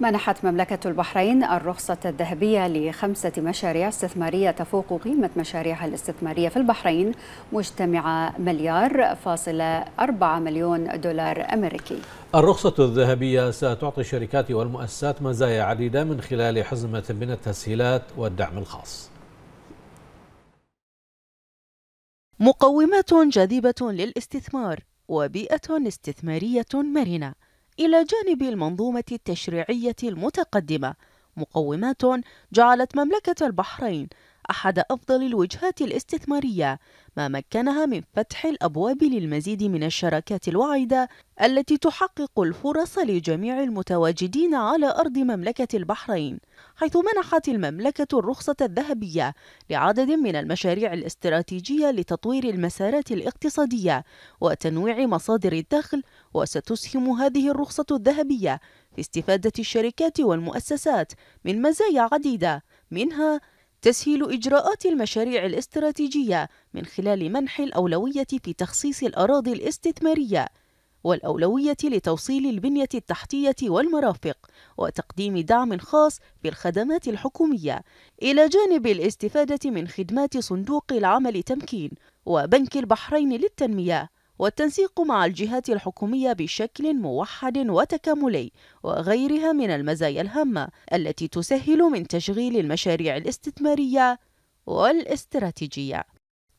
منحت مملكة البحرين الرخصة الذهبية لخمسة مشاريع استثمارية تفوق قيمة مشاريعها الاستثمارية في البحرين مجتمع مليار فاصلة أربعة مليون دولار أمريكي الرخصة الذهبية ستعطي الشركات والمؤسسات مزايا عديدة من خلال حزمة من التسهيلات والدعم الخاص مقومات جاذبة للاستثمار وبيئة استثمارية مرنة إلى جانب المنظومة التشريعية المتقدمة مقومات جعلت مملكة البحرين أحد أفضل الوجهات الاستثمارية ما مكنها من فتح الأبواب للمزيد من الشراكات الواعدة التي تحقق الفرص لجميع المتواجدين على أرض مملكة البحرين حيث منحت المملكة الرخصة الذهبية لعدد من المشاريع الاستراتيجية لتطوير المسارات الاقتصادية وتنويع مصادر الدخل وستسهم هذه الرخصة الذهبية في استفادة الشركات والمؤسسات من مزايا عديدة منها تسهيل إجراءات المشاريع الاستراتيجية من خلال منح الأولوية في تخصيص الأراضي الاستثمارية والأولوية لتوصيل البنية التحتية والمرافق وتقديم دعم خاص بالخدمات الحكومية إلى جانب الاستفادة من خدمات صندوق العمل تمكين وبنك البحرين للتنمية والتنسيق مع الجهات الحكومية بشكل موحد وتكاملي وغيرها من المزايا الهامة التي تسهل من تشغيل المشاريع الاستثمارية والاستراتيجية.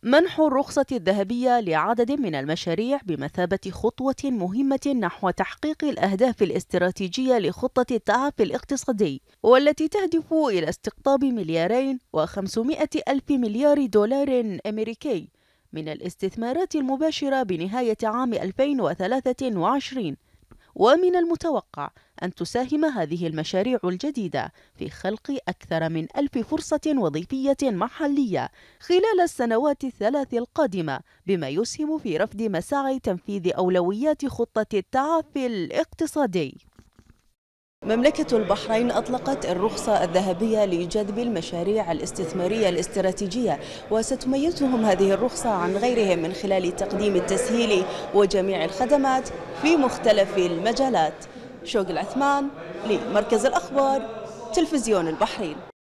منح الرخصة الذهبية لعدد من المشاريع بمثابة خطوة مهمة نحو تحقيق الأهداف الاستراتيجية لخطة التعافي الاقتصادي والتي تهدف إلى استقطاب مليارين وخمسمائة ألف مليار دولار أمريكي من الاستثمارات المباشرة بنهاية عام 2023 ومن المتوقع أن تساهم هذه المشاريع الجديدة في خلق أكثر من ألف فرصة وظيفية محلية خلال السنوات الثلاث القادمة بما يسهم في رفض مساعي تنفيذ أولويات خطة التعافي الاقتصادي مملكة البحرين أطلقت الرخصة الذهبية لجذب المشاريع الاستثمارية الاستراتيجية وستميزهم هذه الرخصة عن غيرهم من خلال تقديم التسهيل وجميع الخدمات في مختلف المجالات شوق العثمان لمركز الأخبار تلفزيون البحرين